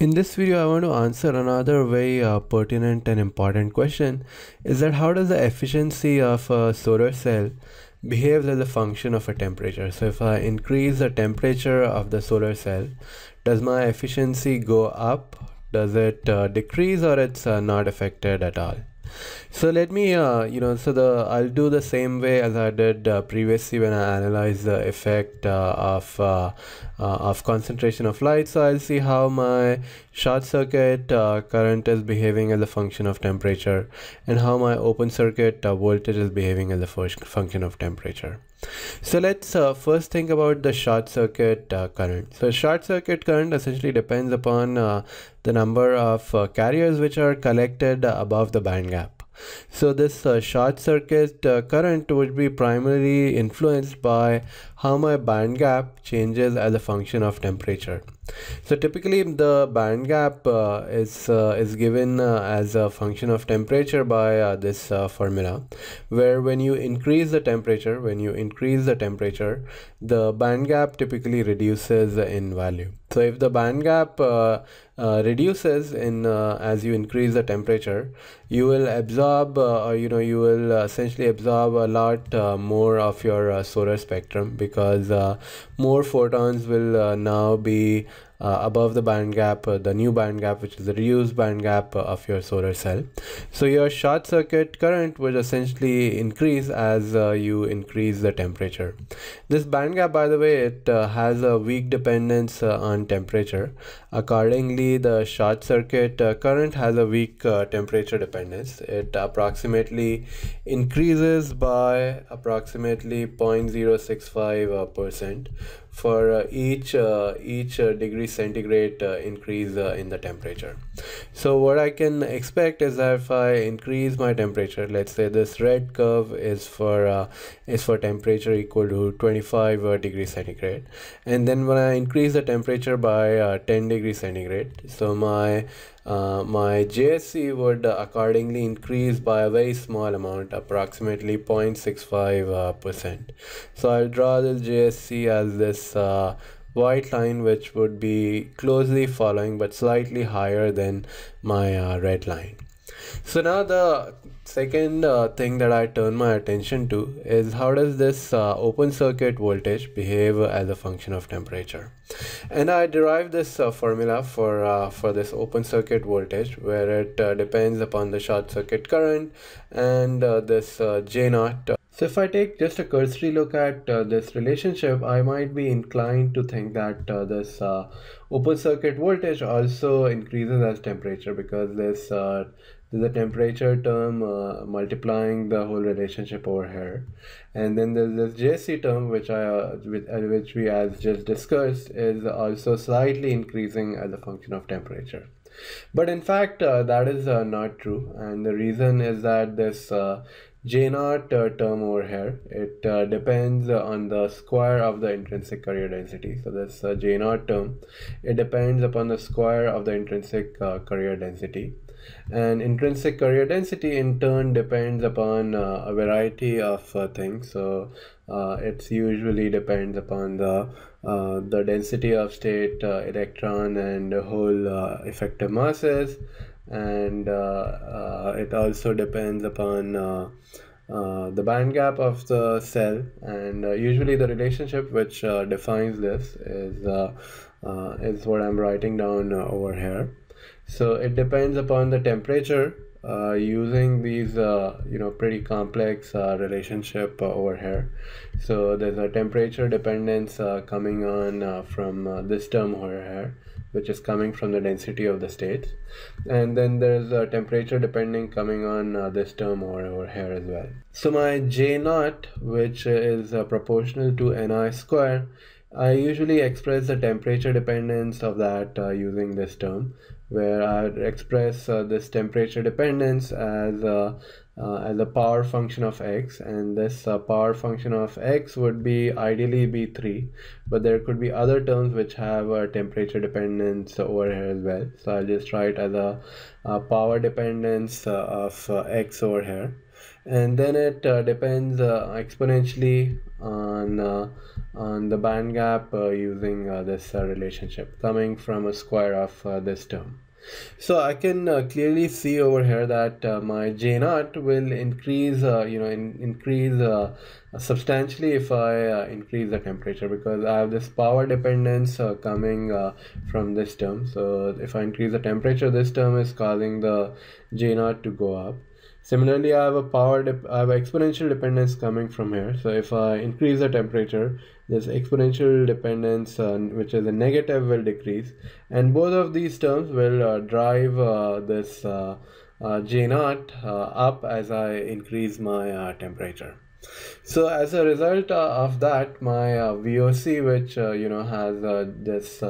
In this video, I want to answer another very uh, pertinent and important question is that how does the efficiency of a solar cell behave as a function of a temperature? So if I increase the temperature of the solar cell, does my efficiency go up? Does it uh, decrease or it's uh, not affected at all? So let me, uh, you know, so the I'll do the same way as I did uh, previously when I analyzed the effect uh, of uh, uh, of concentration of light. So I'll see how my short circuit uh, current is behaving as a function of temperature, and how my open circuit voltage is behaving as a function of temperature. So let's uh, first think about the short circuit uh, current. So short circuit current essentially depends upon uh, the number of carriers which are collected above the band gap. So this uh, short circuit uh, current would be primarily influenced by how my band gap changes as a function of temperature. So typically the band gap uh, is, uh, is given uh, as a function of temperature by uh, this formula where when you increase the temperature, when you increase the temperature, the band gap typically reduces in value. So if the band gap uh, uh, reduces in uh, as you increase the temperature, you will absorb uh, or you know you will uh, essentially absorb a lot uh, more of your solar spectrum because more photons will now be uh, above the band gap, uh, the new band gap, which is the reduced band gap uh, of your solar cell. So your short circuit current would essentially increase as you increase the temperature. This band gap, by the way, it has a weak dependence on temperature. Accordingly, the short circuit current has a weak temperature dependence. It approximately increases by approximately 0.065 percent for uh, each uh, each uh, degree centigrade uh, increase uh, in the temperature so what i can expect is that if i increase my temperature let's say this red curve is for uh, is for temperature equal to 25 degree centigrade and then when i increase the temperature by 10 degree centigrade so my uh, my JSC would accordingly increase by a very small amount, approximately 0.65%. Uh, so I'll draw this JSC as this uh, white line which would be closely following but slightly higher than my red line. So now the second uh, thing that I turn my attention to is how does this uh, open circuit voltage behave as a function of temperature? And I derive this uh, formula for, uh, for this open circuit voltage where it uh, depends upon the short circuit current and uh, this J naught so if I take just a cursory look at uh, this relationship, I might be inclined to think that uh, this uh, open circuit voltage also increases as temperature because this there's a temperature term uh, multiplying the whole relationship over here and then there's this jc term which i uh, with, uh, which we as just discussed is also slightly increasing as a function of temperature but in fact uh, that is uh, not true and the reason is that this uh, J naught uh, term over here, it uh, depends uh, on the square of the intrinsic carrier density. So this J naught term, it depends upon the square of the intrinsic carrier density. And intrinsic carrier density in turn depends upon uh, a variety of uh, things. So uh, it's usually depends upon the uh, the density of state uh, electron and the whole uh, effective masses, and uh, it also depends upon. Uh, the band gap of the cell and uh, usually the relationship which uh, defines this is is what I'm writing down over here so it depends upon the temperature uh, using these uh, you know pretty complex uh, relationship uh, over here so there's a temperature dependence uh, coming on uh, from this term over here which is coming from the density of the states and then there's a temperature depending coming on this term over, over here as well so my j naught which is proportional to ni square I usually express the temperature dependence of that uh, using this term, where I express uh, this temperature dependence as a, uh, as a power function of x, and this uh, power function of x would be ideally be 3, but there could be other terms which have a temperature dependence over here as well. So I'll just write as a, a power dependence uh, of uh, x over here and then it uh, depends uh, exponentially on uh, on the band gap using this relationship coming from a square of this term. So I can uh, clearly see over here that uh, my J naught will increase, uh, you know, in, increase substantially if I increase the temperature because I have this power dependence coming from this term. So if I increase the temperature, this term is causing the J naught to go up. Similarly, I have a power, I have exponential dependence coming from here. So if I increase the temperature, this exponential dependence, uh, which is a negative, will decrease. And both of these terms will uh, drive uh, this uh, uh, J naught uh, up as I increase my temperature. So as a result of that, my VOC, which you know has this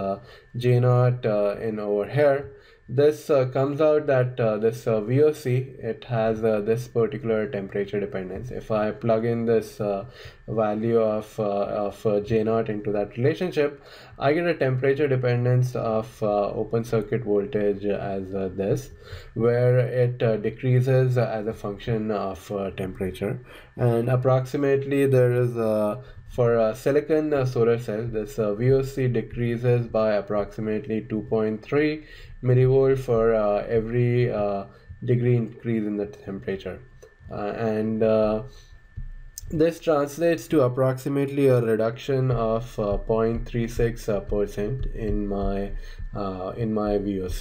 J naught in over here, this uh, comes out that uh, this uh, VOC, it has uh, this particular temperature dependence. If I plug in this uh, value of, uh, of J naught into that relationship, I get a temperature dependence of open circuit voltage as this, where it decreases as a function of temperature. And approximately there is a for a silicon uh, solar cell, this uh, VOC decreases by approximately 2.3 millivolt for uh, every uh, degree increase in the temperature. and this translates to approximately a reduction of 0.36% in my in my VOC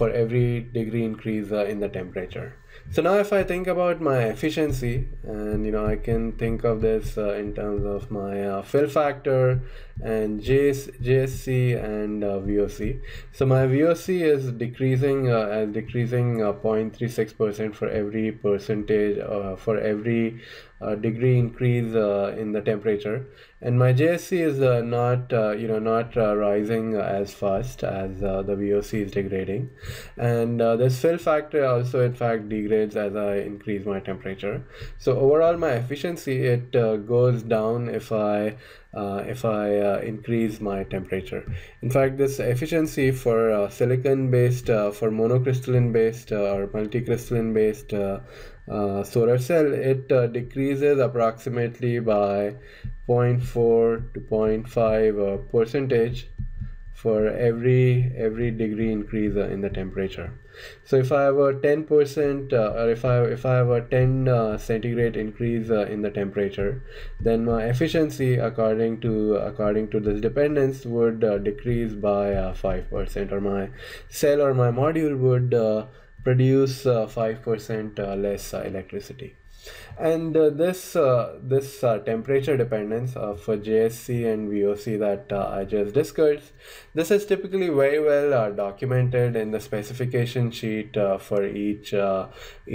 for every degree increase in the temperature. So now if I think about my efficiency and you know I can think of this uh, in terms of my uh, fill factor and JS, JSC and uh, VOC. So my VOC is decreasing as uh, decreasing 0.36% uh, for every percentage uh, for every uh, degree increase uh, in the temperature and my JSC is uh, not you know not rising as fast as the VOC is degrading and this fill factor also in fact degrades as I increase my temperature so overall my efficiency it goes down if I uh, if I uh, increase my temperature. In fact, this efficiency for uh, silicon based, for monocrystalline based or multicrystalline based uh, solar cell, it uh, decreases approximately by 0.4 to 0.5 uh, percentage for every every degree increase uh, in the temperature. So if I have a 10 percent, uh, or if I if I have a 10 uh, centigrade increase in the temperature, then my efficiency according to according to this dependence would decrease by five percent, or my cell or my module would produce 5% uh, uh, less uh, electricity and uh, this uh, this uh, temperature dependence for JSC and VOC that I just discussed this is typically very well documented in the specification sheet for each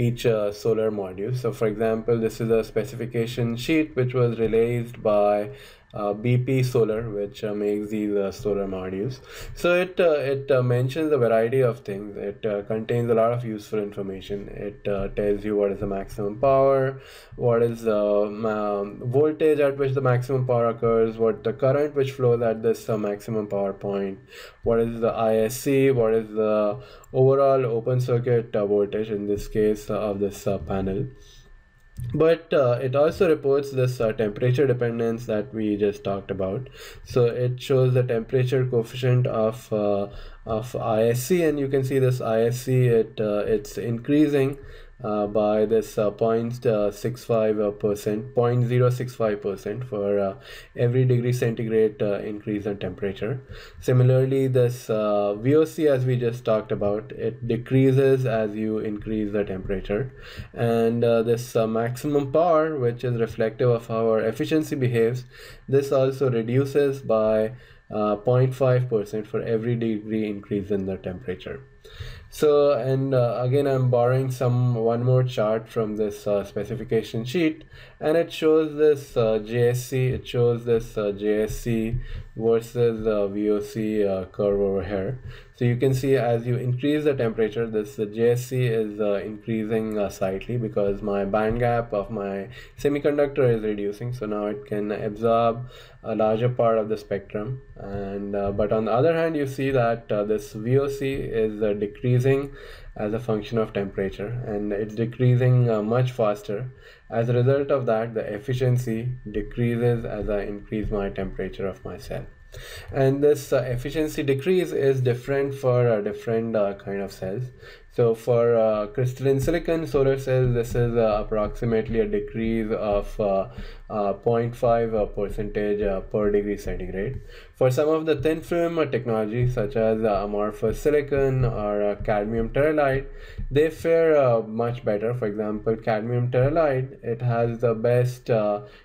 each solar module so for example this is a specification sheet which was released by uh, BP Solar, which uh, makes these uh, solar modules. So it uh, it uh, mentions a variety of things. It uh, contains a lot of useful information. It tells you what is the maximum power, what is the um, um, voltage at which the maximum power occurs, what the current which flows at this maximum power point, what is the ISC, what is the overall open circuit voltage in this case of this panel but uh, it also reports this uh, temperature dependence that we just talked about so it shows the temperature coefficient of uh, of isc and you can see this isc it uh, it's increasing uh, by this 0.65%, uh, 0.065% uh, for every degree centigrade increase in temperature. Similarly, this VOC as we just talked about, it decreases as you increase the temperature. And this maximum power, which is reflective of how our efficiency behaves, this also reduces by 0.5% for every degree increase in the temperature. So, and uh, again, I'm borrowing some one more chart from this uh, specification sheet, and it shows this uh, JSC, it shows this uh, JSC versus the VOC uh, curve over here. So you can see as you increase the temperature, this the JSC is uh, increasing uh, slightly because my band gap of my semiconductor is reducing. So now it can absorb a larger part of the spectrum. And uh, but on the other hand, you see that uh, this VOC is uh, decreasing as a function of temperature and it's decreasing much faster as a result of that, the efficiency decreases as I increase my temperature of my cell. And this uh, efficiency decrease is different for uh, different uh, kind of cells. So for uh, crystalline silicon solar cells, this is uh, approximately a decrease of uh, uh 0.5 uh, percentage uh, per degree centigrade. For some of the thin film technologies such as amorphous silicon or cadmium telluride, they fare much better. For example, cadmium telluride, it has the best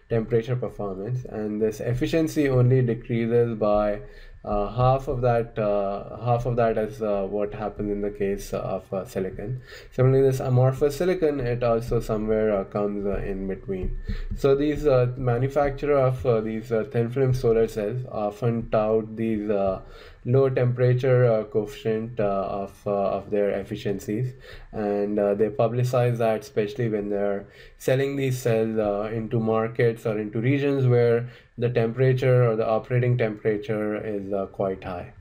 temperature performance and this efficiency only decreases by uh, half of that uh, half of that is uh, what happens in the case of uh, silicon similarly this amorphous silicon it also somewhere uh, comes uh, in between so these manufacturer of these thin film solar cells often tout these low temperature coefficient of, of their efficiencies and they publicize that especially when they're selling these cells into markets or into regions where the temperature or the operating temperature is uh, quite high.